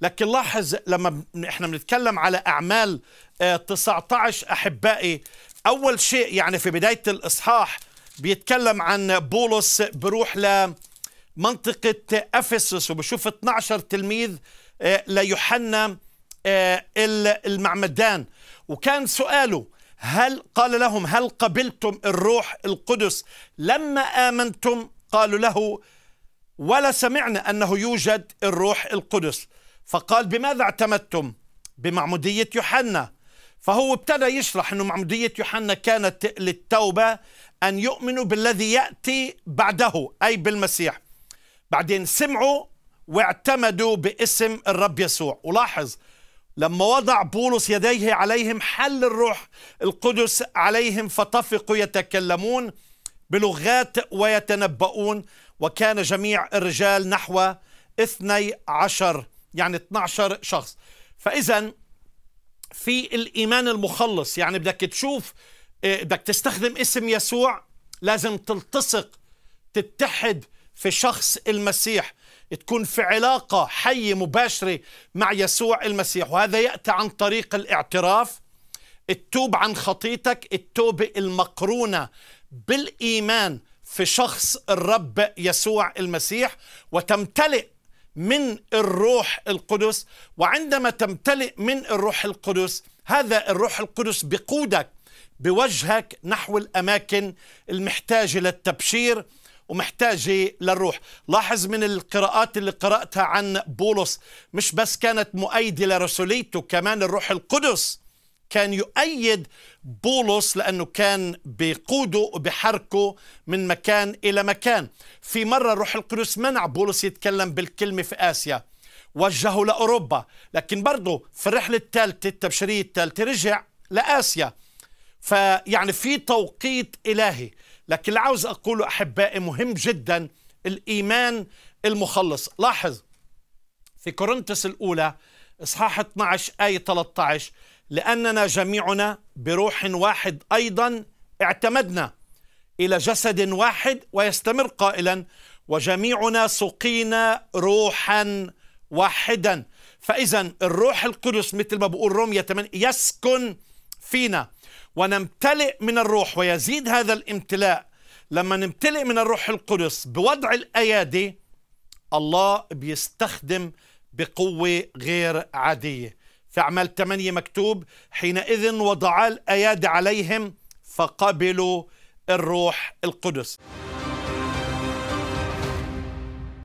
لكن لاحظ لما احنا بنتكلم على اعمال 19 آه، احبائي اول شيء يعني في بدايه الاصحاح بيتكلم عن بولس بروح لمنطقه افسس وبشوف 12 تلميذ آه، ليوحنا آه، المعمدان وكان سؤاله هل قال لهم هل قبلتم الروح القدس لما امنتم قالوا له ولا سمعنا انه يوجد الروح القدس فقال بماذا اعتمدتم بمعمودية يوحنا فهو ابتدى يشرح أن معمودية يوحنا كانت للتوبة أن يؤمنوا بالذي يأتي بعده أي بالمسيح بعدين سمعوا واعتمدوا باسم الرب يسوع ولاحظ لما وضع بولس يديه عليهم حل الروح القدس عليهم فطفقوا يتكلمون بلغات ويتنبؤون وكان جميع الرجال نحو اثني عشر يعني 12 شخص فاذا في الايمان المخلص يعني بدك تشوف آه، بدك تستخدم اسم يسوع لازم تلتصق تتحد في شخص المسيح تكون في علاقة حية مباشرة مع يسوع المسيح وهذا يأتي عن طريق الاعتراف التوب عن خطيتك التوبة المقرونة بالإيمان في شخص الرب يسوع المسيح وتمتلئ من الروح القدس وعندما تمتلئ من الروح القدس هذا الروح القدس بقودك بوجهك نحو الأماكن المحتاجة للتبشير ومحتاجة للروح لاحظ من القراءات اللي قرأتها عن بولس مش بس كانت مؤيدة لرسوليته كمان الروح القدس كان يؤيد بولس لأنه كان بقوده وبحركه من مكان إلى مكان في مرة روح القدس منع بولس يتكلم بالكلمة في آسيا وجهه لأوروبا لكن برضه في الرحلة الثالثة التبشيرية الثالثة رجع لآسيا فيعني في توقيت إلهي لكن اللي عاوز أقوله أحبائي مهم جدا الإيمان المخلص لاحظ في كورنثس الأولى إصحاح 12 آية 13 لأننا جميعنا بروح واحد أيضا اعتمدنا إلى جسد واحد ويستمر قائلا وجميعنا سقينا روحا واحدا فإذا الروح القدس مثل ما بقول رومية 8 يسكن فينا ونمتلئ من الروح ويزيد هذا الامتلاء لما نمتلئ من الروح القدس بوضع الأيادي الله بيستخدم بقوة غير عادية في أعمال 8 مكتوب حينئذ وضعا الأيادي عليهم فقبلوا الروح القدس